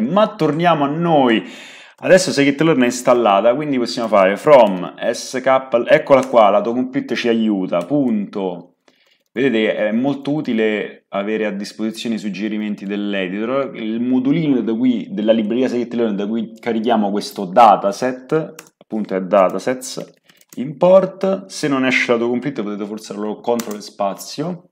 Ma torniamo a noi. Adesso scikit-learn è installata, quindi possiamo fare from sk, eccola qua, la Docompute ci aiuta, punto. Vedete, è molto utile avere a disposizione i suggerimenti dell'editor. Il modulino qui, della libreria scikit-learn da cui carichiamo questo dataset, appunto è datasets, import, se non esce la Docompute potete forzarlo CTRL spazio,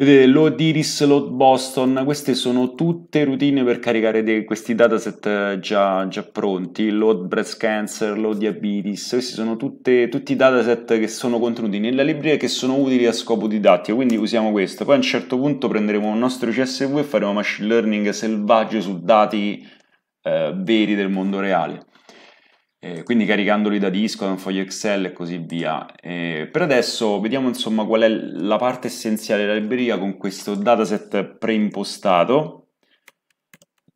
Vedete, load Iris, load Boston, queste sono tutte routine per caricare dei, questi dataset eh, già, già, pronti, load breast cancer, load diabetes, questi sono tutte, tutti i dataset che sono contenuti nella libreria e che sono utili a scopo didattico, quindi usiamo questo. Poi a un certo punto prenderemo il nostro CSV e faremo machine learning selvaggio su dati eh, veri del mondo reale eh, quindi caricandoli da disco, da un foglio Excel e così via. Eh, per adesso vediamo insomma qual è la parte essenziale della libreria con questo dataset preimpostato.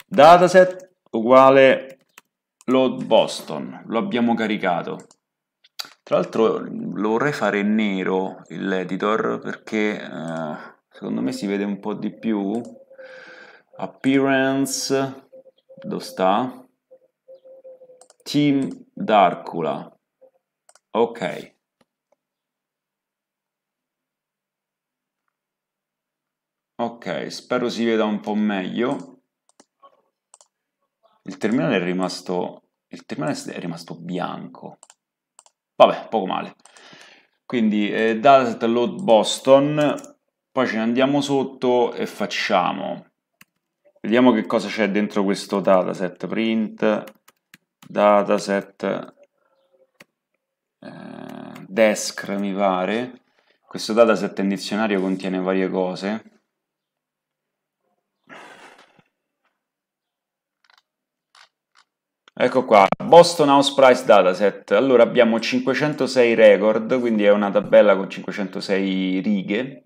Dataset uguale load Boston, lo abbiamo caricato. Tra l'altro lo vorrei fare nero l'editor perché eh, secondo me si vede un po' di più. Appearance, dove sta? Team Darkula. Ok. Ok, spero si veda un po' meglio. Il terminale è rimasto, il terminale è rimasto bianco. Vabbè, poco male. Quindi eh, dataset load Boston, poi ce ne andiamo sotto e facciamo. Vediamo che cosa c'è dentro questo dataset print dataset eh, desk mi pare questo dataset in dizionario contiene varie cose Ecco qua, Boston House Price Dataset. Allora abbiamo 506 record, quindi è una tabella con 506 righe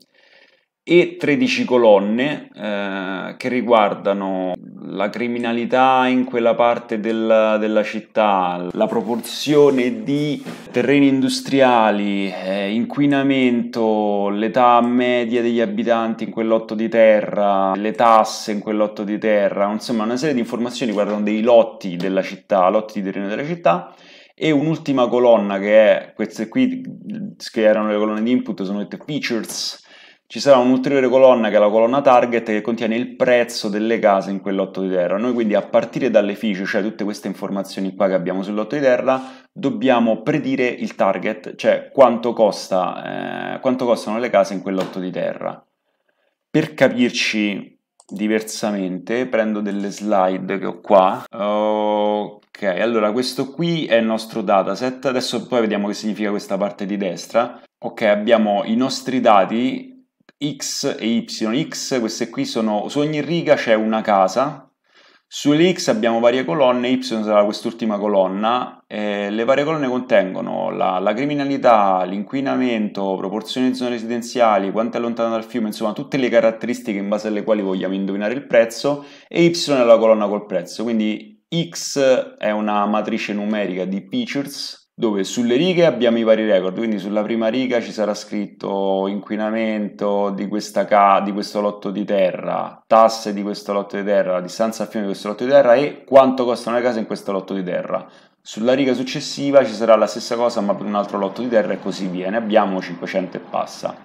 e 13 colonne eh, che riguardano la criminalità in quella parte del, della città, la proporzione di terreni industriali, eh, inquinamento, l'età media degli abitanti in quel lotto di terra, le tasse in quel lotto di terra, insomma una serie di informazioni riguardano dei lotti della città, lotti di terreno della città e un'ultima colonna che è queste qui che erano le colonne di input sono dette features ci sarà un'ulteriore colonna che è la colonna target che contiene il prezzo delle case in quel lotto di terra. Noi quindi a partire dalle fiche, cioè tutte queste informazioni qua che abbiamo sul lotto di terra, dobbiamo predire il target, cioè quanto, costa, eh, quanto costano le case in quel lotto di terra. Per capirci diversamente prendo delle slide che ho qua. Ok, allora questo qui è il nostro dataset, adesso poi vediamo che significa questa parte di destra. Ok, abbiamo i nostri dati X e YX, queste qui sono, su ogni riga c'è una casa, sulle X abbiamo varie colonne, Y sarà quest'ultima colonna, eh, le varie colonne contengono la, la criminalità, l'inquinamento, proporzioni di zone residenziali, quanto è lontano dal fiume, insomma tutte le caratteristiche in base alle quali vogliamo indovinare il prezzo e Y è la colonna col prezzo, quindi X è una matrice numerica di pictures dove sulle righe abbiamo i vari record, quindi sulla prima riga ci sarà scritto inquinamento di, ca- di, questo lotto di terra, tasse di questo lotto di terra, distanza al fiume di questo lotto di terra e quanto costa una casa in questo lotto di terra. Sulla riga successiva ci sarà la stessa cosa ma per un altro lotto di terra e così via, ne abbiamo 500 e passa.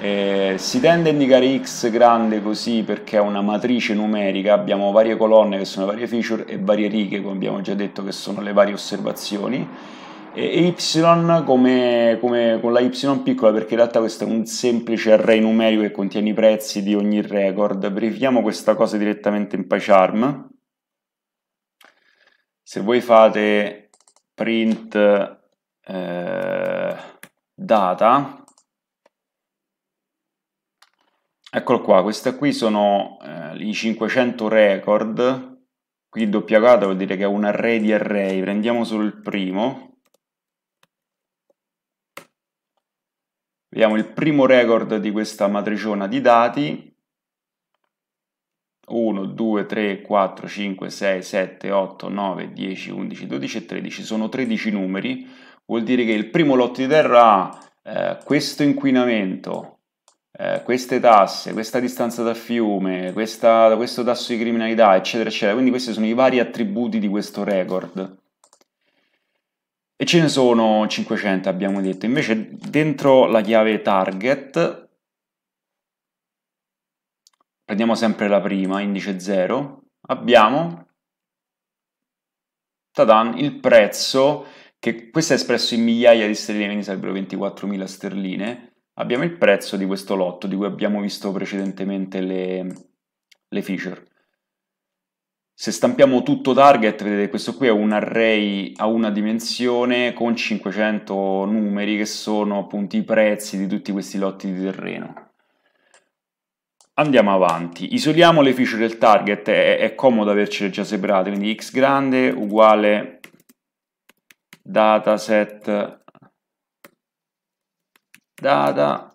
Eh, si tende a indicare x grande così perché è una matrice numerica, abbiamo varie colonne che sono varie feature e varie righe, come abbiamo già detto, che sono le varie osservazioni. E y come, come con la y piccola perché in realtà questo è un semplice array numerico che contiene i prezzi di ogni record. Verifichiamo questa cosa direttamente in PyCharm. Se voi fate print eh, data Eccolo qua, queste qui sono eh, i 500 record, qui doppia doppiagata vuol dire che è un array di array, prendiamo solo il primo, vediamo il primo record di questa matriciona di dati, 1, 2, 3, 4, 5, 6, 7, 8, 9, 10, 11, 12 e 13, sono 13 numeri, vuol dire che il primo lotto di terra ha eh, questo inquinamento, eh, queste tasse, questa distanza da fiume, questa, questo tasso di criminalità, eccetera, eccetera. Quindi questi sono i vari attributi di questo record. E ce ne sono 500, abbiamo detto. Invece dentro la chiave target prendiamo sempre la prima, indice 0, abbiamo tadan, il prezzo, che questo è espresso in migliaia di sterline, quindi sarebbero 24.000 sterline, abbiamo il prezzo di questo lotto di cui abbiamo visto precedentemente le, le feature. Se stampiamo tutto target, vedete questo qui è un array a una dimensione con 500 numeri che sono appunto i prezzi di tutti questi lotti di terreno. Andiamo avanti, isoliamo le feature del target, è, è comodo avercele già separate, quindi x grande uguale dataset data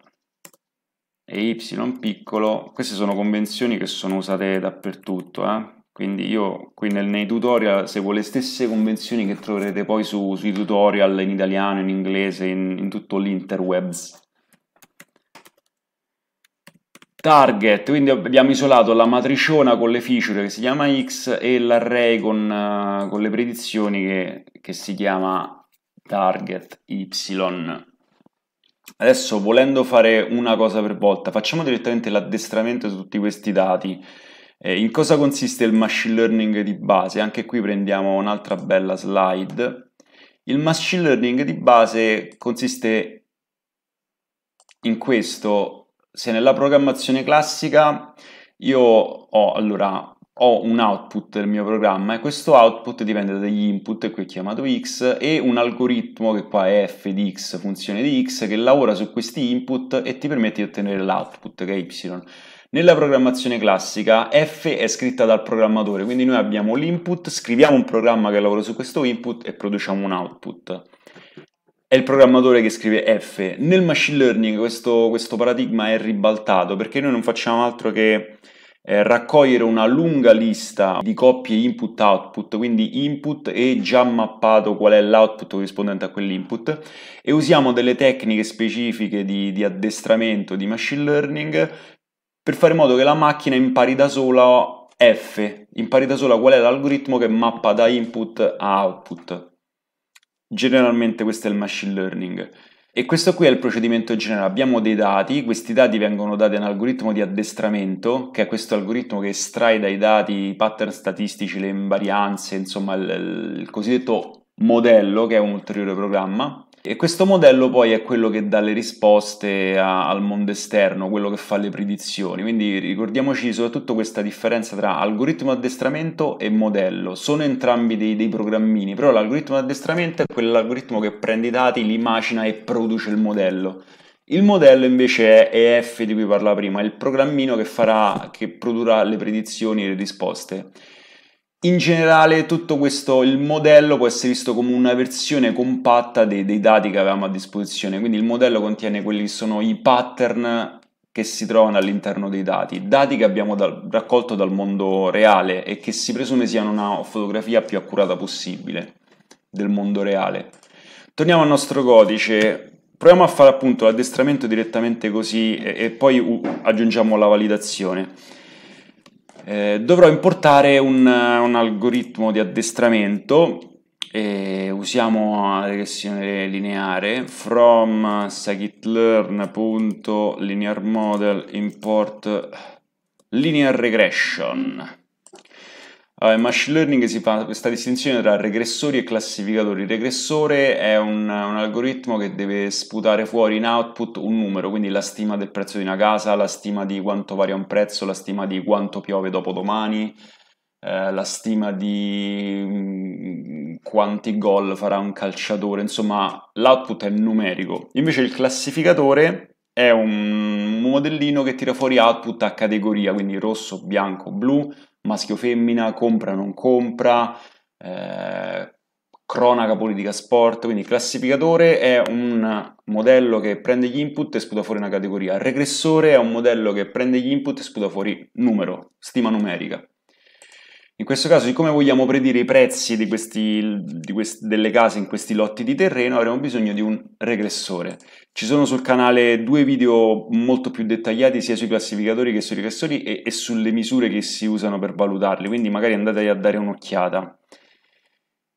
e y piccolo, queste sono convenzioni che sono usate dappertutto, eh? quindi io qui nel, nei tutorial seguo le stesse convenzioni che troverete poi su, sui tutorial in italiano, in inglese, in, in tutto l'interwebs. Target, quindi abbiamo isolato la matriciona con le feature che si chiama X e l'array con, eh, con le predizioni che, che si chiama target Y. Adesso volendo fare una cosa per volta, facciamo direttamente l'addestramento su tutti questi dati. Eh, in cosa consiste il machine learning di base? Anche qui prendiamo un'altra bella slide. Il machine learning di base consiste in questo, se nella programmazione classica io ho allora ho un output del mio programma e questo output dipende dagli input, qui chiamato x, e un algoritmo che qua è f di x, funzione di x, che lavora su questi input e ti permette di ottenere l'output, che è y. Nella programmazione classica f è scritta dal programmatore, quindi noi abbiamo l'input, scriviamo un programma che lavora su questo input e produciamo un output è il programmatore che scrive F. Nel machine learning questo, questo, paradigma è ribaltato perché noi non facciamo altro che eh, raccogliere una lunga lista di coppie input-output, quindi input e già mappato qual è l'output corrispondente a quell'input e usiamo delle tecniche specifiche di, di addestramento di machine learning per fare in modo che la macchina impari da sola F, impari da sola qual è l'algoritmo che mappa da input a output. Generalmente questo è il machine learning. E questo qui è il procedimento generale. Abbiamo dei dati, questi dati vengono dati a un algoritmo di addestramento, che è questo algoritmo che estrae dai dati i pattern statistici, le invarianze, insomma il, il cosiddetto modello, che è un ulteriore programma. E questo modello poi è quello che dà le risposte a, al mondo esterno, quello che fa le predizioni. Quindi ricordiamoci soprattutto questa differenza tra algoritmo addestramento e modello. Sono entrambi dei, dei programmini, però l'algoritmo addestramento è quell'algoritmo che prende i dati, li macina e produce il modello. Il modello invece è EF di cui parlava prima, è il programmino che, farà, che produrrà le predizioni e le risposte. In generale tutto questo, il modello può essere visto come una versione compatta dei, dei, dati che avevamo a disposizione, quindi il modello contiene quelli che sono i pattern che si trovano all'interno dei dati, dati che abbiamo dal, raccolto dal mondo reale e che si presume siano una fotografia più accurata possibile del mondo reale. Torniamo al nostro codice, proviamo a fare appunto l'addestramento direttamente così e, e poi uh, aggiungiamo la validazione. Eh, dovrò importare un, eh, un, algoritmo di addestramento, eh, usiamo la eh, regressione lineare, from scikit-learn.linearModel import linear regression. Allora, in machine learning si fa questa distinzione tra regressori e classificatori. Il regressore è un, un, algoritmo che deve sputare fuori in output un numero, quindi la stima del prezzo di una casa, la stima di quanto varia un prezzo, la stima di quanto piove dopodomani, eh, la stima di mm, quanti gol farà un calciatore, insomma l'output è numerico. Invece il classificatore è un modellino che tira fuori output a categoria, quindi rosso, bianco, blu maschio-femmina, compra non compra, eh, cronaca politica sport, quindi il classificatore è un modello che prende gli input e sputa fuori una categoria, il regressore è un modello che prende gli input e sputa fuori numero, stima numerica. In questo caso, siccome vogliamo predire i prezzi di questi, di quest- delle case in questi lotti di terreno, avremo bisogno di un regressore. Ci sono sul canale due video molto più dettagliati sia sui classificatori che sui regressori e, e sulle misure che si usano per valutarli, quindi magari andate a dare un'occhiata.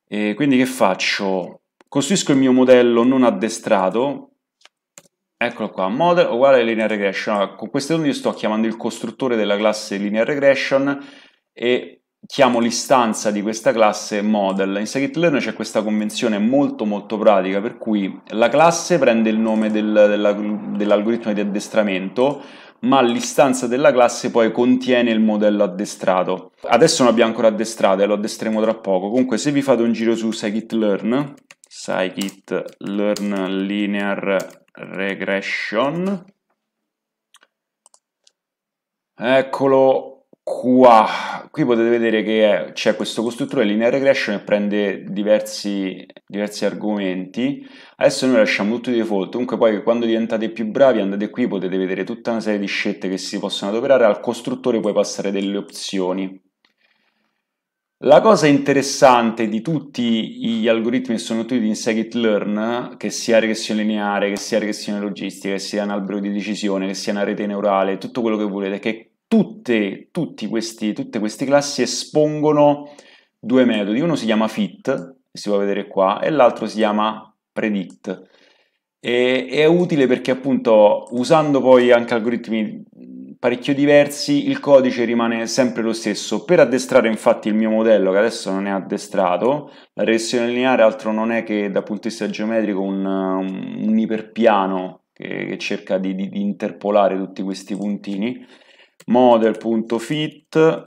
E quindi che faccio? Costruisco il mio modello non addestrato, Eccolo qua, model uguale linear regression. con queste onde io sto chiamando il costruttore della classe linear regression e chiamo l'istanza di questa classe model. In Scikit Learn c'è questa convenzione molto molto pratica per cui la classe prende il nome del, della, dell'algoritmo di addestramento ma l'istanza della classe poi contiene il modello addestrato. Adesso non abbiamo ancora addestrato e lo addestremo tra poco. Comunque se vi fate un giro su scikit-learn, scikit-learn linear regression, eccolo Qua, qui potete vedere che c'è questo costruttore linear regression che prende diversi, diversi, argomenti. Adesso noi lasciamo tutto di default, comunque poi quando diventate più bravi andate qui potete vedere tutta una serie di scelte che si possono adoperare, al costruttore puoi passare delle opzioni. La cosa interessante di tutti gli algoritmi che sono utili in scikit-learn, che sia regressione lineare, che sia regressione logistica, che sia un albero di decisione, che sia una rete neurale, tutto quello che volete, è che tutte, questi, tutte queste classi espongono due metodi. Uno si chiama fit, si può vedere qua, e l'altro si chiama predict. E, è utile perché appunto usando poi anche algoritmi parecchio diversi, il codice rimane sempre lo stesso. Per addestrare infatti il mio modello, che adesso non è addestrato, la regressione lineare altro non è che dal punto di vista geometrico un, un, un iperpiano che, che cerca di, di, di interpolare tutti questi puntini, model.fit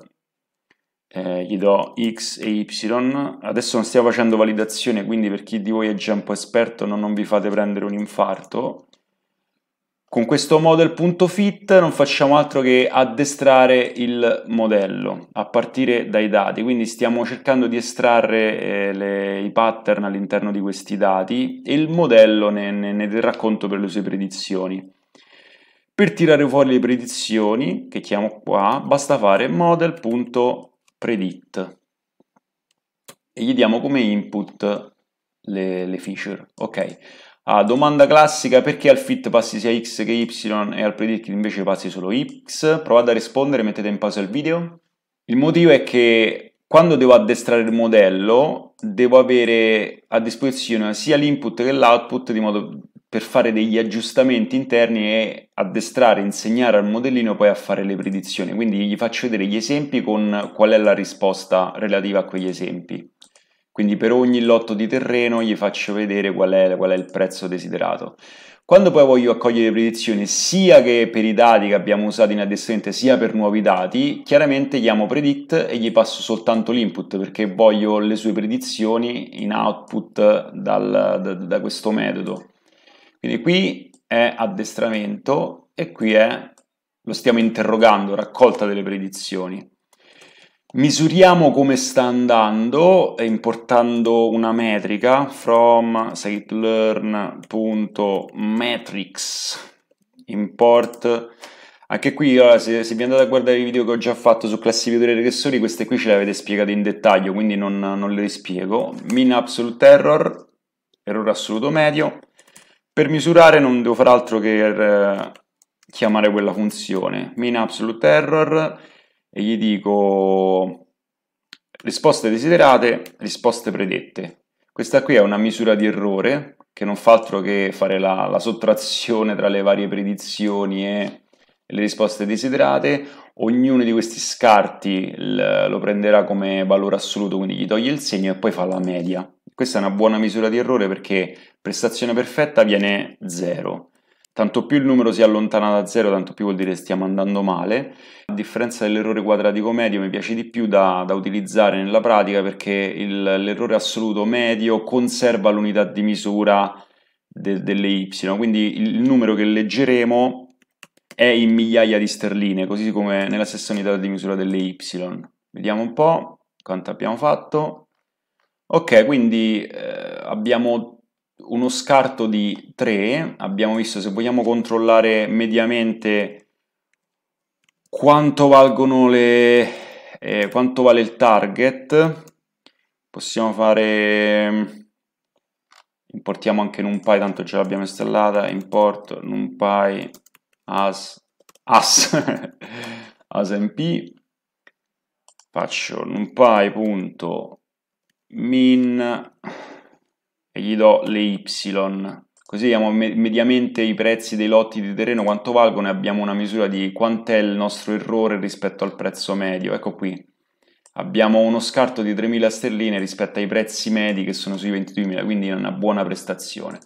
eh, gli do x e y adesso non stiamo facendo validazione quindi per chi di voi è già un po' esperto no, non vi fate prendere un infarto con questo model.fit non facciamo altro che addestrare il modello a partire dai dati, quindi stiamo cercando di estrarre eh, le, i pattern all'interno di questi dati e il modello ne, ne, ne terrà conto per le sue predizioni. Per tirare fuori le predizioni, che chiamo qua, basta fare model.predict e gli diamo come input le, le feature. Ok. Ah, domanda classica, perché al fit passi sia x che y e al predict invece passi solo x? Provate a rispondere, mettete in pausa il video. Il motivo è che quando devo addestrare il modello, devo avere a disposizione sia l'input che l'output di modo per fare degli aggiustamenti interni e addestrare, insegnare al modellino poi a fare le predizioni. Quindi gli faccio vedere gli esempi con qual è la risposta relativa a quegli esempi. Quindi per ogni lotto di terreno gli faccio vedere qual è, qual è il prezzo desiderato. Quando poi voglio accogliere le predizioni sia che per i dati che abbiamo usato in addestramento sia per nuovi dati, chiaramente chiamo predict e gli passo soltanto l'input perché voglio le sue predizioni in output dal, da, da questo metodo. Quindi qui è addestramento e qui è, lo stiamo interrogando, raccolta delle predizioni. Misuriamo come sta andando eh, importando una metrica from scikit-learn.matrix import anche qui se, se, vi andate a guardare i video che ho già fatto su classificatori e regressori queste qui ce le avete spiegate in dettaglio quindi non, non le rispiego min absolute error errore assoluto medio per misurare non devo fare altro che eh, chiamare quella funzione min absolute error e gli dico risposte desiderate, risposte predette. Questa qui è una misura di errore che non fa altro che fare la, la sottrazione tra le varie predizioni e le risposte desiderate. Ognuno di questi scarti lo prenderà come valore assoluto, quindi gli toglie il segno e poi fa la media. Questa è una buona misura di errore perché Prestazione perfetta viene 0. Tanto più il numero si allontana da 0, tanto più vuol dire che stiamo andando male. A differenza dell'errore quadratico medio mi piace di più da, da utilizzare nella pratica perché il, l'errore assoluto medio conserva l'unità di misura de, delle y, quindi il numero che leggeremo è in migliaia di sterline, così come nella stessa unità di misura delle y. Vediamo un po' quanto abbiamo fatto. Ok, quindi eh, abbiamo uno scarto di 3, abbiamo visto se vogliamo controllare mediamente quanto valgono le... Eh, quanto vale il target, possiamo fare... importiamo anche NumPy, tanto ce l'abbiamo installata, import NumPy as... as... asmp faccio numpy.min e gli do le Y. Così vediamo mediamente i prezzi dei lotti di terreno quanto valgono e abbiamo una misura di quant'è il nostro errore rispetto al prezzo medio. Ecco qui, abbiamo uno scarto di 3.000 sterline rispetto ai prezzi medi che sono sui 22.000, quindi è una buona prestazione.